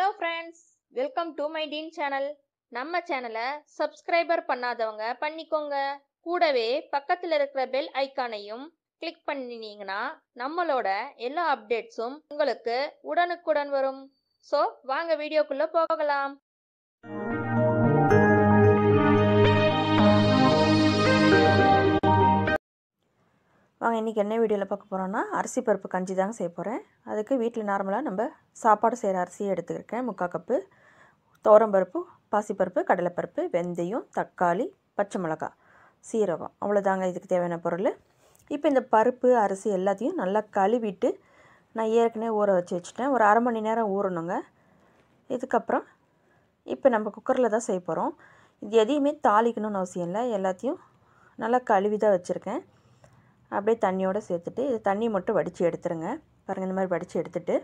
hello friends welcome to my teen channel நம்ம சேனலை subscriber பண்ணாதவங்க பண்ணிக்கோங்க கூடவே பக்கத்தில் இருக்கிற பெல் ஐக்கானையும் கிளிக் பண்ணினீங்கன்னா நம்மளோட எல்லா அப்டேட்ஸும் உங்களுக்கு உடனுக்குடன் வரும் ஸோ வாங்க வீடியோக்குள்ளே போகலாம் வாங்க இன்றைக்கி என்ன வீடியோவில் பார்க்க போகிறோன்னா அரிசி பருப்பு கஞ்சி தாங்க செய்ய போகிறேன் அதுக்கு வீட்டில் நார்மலாக நம்ம சாப்பாடு செய்கிற அரிசியை எடுத்துக்கிருக்கேன் முக்கால் கப்பு தோரம்பருப்பு பாசிப்பருப்பு கடலைப்பருப்பு வெந்தயம் தக்காளி பச்சை மிளகா சீரகம் அவ்வளோதாங்க இதுக்கு தேவையான பொருள் இப்போ இந்த பருப்பு அரிசி எல்லாத்தையும் நல்லா கழுவிட்டு நான் ஏற்கனவே ஊற வச்சு வச்சுட்டேன் ஒரு அரை மணி நேரம் ஊறணுங்க இதுக்கப்புறம் இப்போ நம்ம குக்கரில் தான் செய்ய போகிறோம் இது எதையுமே தாளிக்கணும்னு அவசியம் இல்லை எல்லாத்தையும் நல்லா கழுவி தான் வச்சுருக்கேன் அப்படியே தண்ணியோடு சேர்த்துட்டு இது தண்ணி மட்டும் வடித்து எடுத்துருங்க பாருங்கள் இந்த மாதிரி வடித்து எடுத்துகிட்டு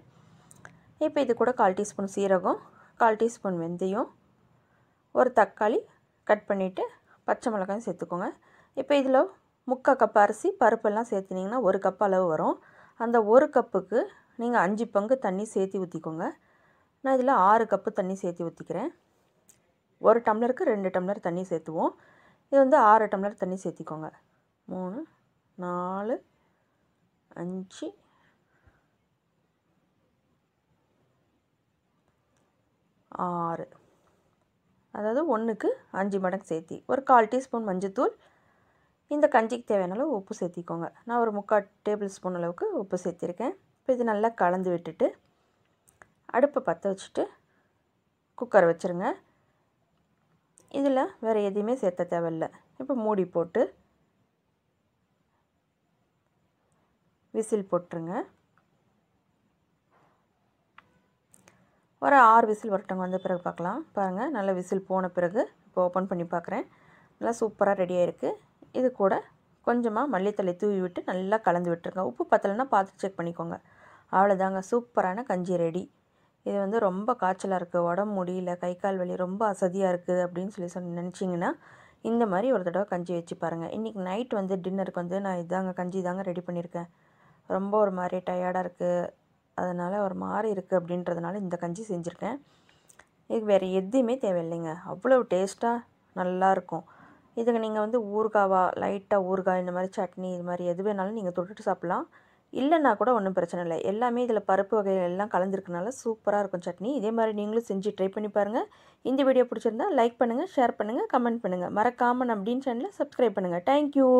இப்போ இது கூட கால் டீஸ்பூன் சீரகம் கால் டீஸ்பூன் வெந்தயம் ஒரு தக்காளி கட் பண்ணிவிட்டு பச்சை மிளகாயும் சேர்த்துக்கோங்க இப்போ இதில் முக்கால் கப் அரிசி பருப்பெல்லாம் சேர்த்துனிங்கன்னா ஒரு கப் அளவு வரும் அந்த ஒரு கப்புக்கு நீங்கள் அஞ்சு பங்கு தண்ணி சேர்த்து ஊற்றிக்கோங்க நான் இதில் ஆறு கப்பு தண்ணி சேர்த்து ஊற்றிக்கிறேன் ஒரு டம்ளருக்கு ரெண்டு டம்ளர் தண்ணி சேர்த்துவோம் இது வந்து ஆறு டம்ளர் தண்ணி சேர்த்திக்கோங்க மூணு நாலு அஞ்சு ஆறு அதாவது ஒன்றுக்கு அஞ்சு மடங்கு சேர்த்தி ஒரு கால் டீஸ்பூன் மஞ்சத்தூள் இந்த கஞ்சிக்கு தேவையான அளவு உப்பு சேர்த்திக்கோங்க நான் ஒரு முக்கால் டேபிள் ஸ்பூன் அளவுக்கு உப்பு சேர்த்திருக்கேன் இப்போ இது நல்லா கலந்து விட்டுட்டு அடுப்பை பற்ற வச்சுட்டு குக்கர் வச்சுருங்க இதில் வேறு எதையுமே சேர்த்த தேவையில்லை இப்போ மூடி போட்டு விசில் போட்டுருங்க ஒரு ஆறு விசில் வரட்டங்க வந்த பிறகு பார்க்கலாம் பாருங்கள் நல்லா விசில் போன பிறகு இப்போ ஓப்பன் பண்ணி பார்க்குறேன் நல்லா சூப்பராக ரெடியாக இருக்குது இது கூட கொஞ்சமாக மல்லித்தலை தூவி விட்டு நல்லா கலந்து விட்டுருங்க உப்பு பத்தலைன்னா பார்த்து செக் பண்ணிக்கோங்க அவ்வளோதாங்க சூப்பரான கஞ்சி ரெடி இது வந்து ரொம்ப காய்ச்சலாக இருக்குது உடம்பு முடியல கை கால் வலி ரொம்ப அசதியாக இருக்குது அப்படின்னு சொல்லி சொன்ன நினச்சிங்கன்னா இந்த மாதிரி ஒரு தடவை கஞ்சி வச்சு பாருங்கள் இன்றைக்கி நைட் வந்து டின்னருக்கு வந்து நான் இதாங்க கஞ்சி தாங்க ரெடி பண்ணியிருக்கேன் ரொம்ப ஒரு மாதிரி டயர்டாக இருக்குது அதனால் ஒரு மாதிரி இருக்குது அப்படின்றதுனால இந்த கஞ்சி செஞ்சுருக்கேன் இதுக்கு வேறு எதுவுமே தேவையில்லைங்க அவ்வளோ டேஸ்ட்டாக நல்லாயிருக்கும் இதுக்கு நீங்கள் வந்து ஊறுகாவா லைட்டாக ஊறுகாய் இந்த மாதிரி சட்னி இது மாதிரி எது வேணாலும் நீங்கள் தொட்டுட்டு சாப்பிட்லாம் இல்லைன்னா கூட ஒன்றும் பிரச்சனை இல்லை எல்லாமே இதில் பருப்பு வகைகள் எல்லாம் கலந்துருக்கனால சூப்பராக இருக்கும் சட்னி இதே மாதிரி நீங்களும் செஞ்சு ட்ரை பண்ணி பாருங்கள் இந்த வீடியோ பிடிச்சிருந்தா லைக் பண்ணுங்கள் ஷேர் பண்ணுங்கள் கமெண்ட் பண்ணுங்கள் மறக்காமல் நம்ம அப்படின்னு சேனலை சப்ஸ்கிரைப் பண்ணுங்கள் தேங்க்யூ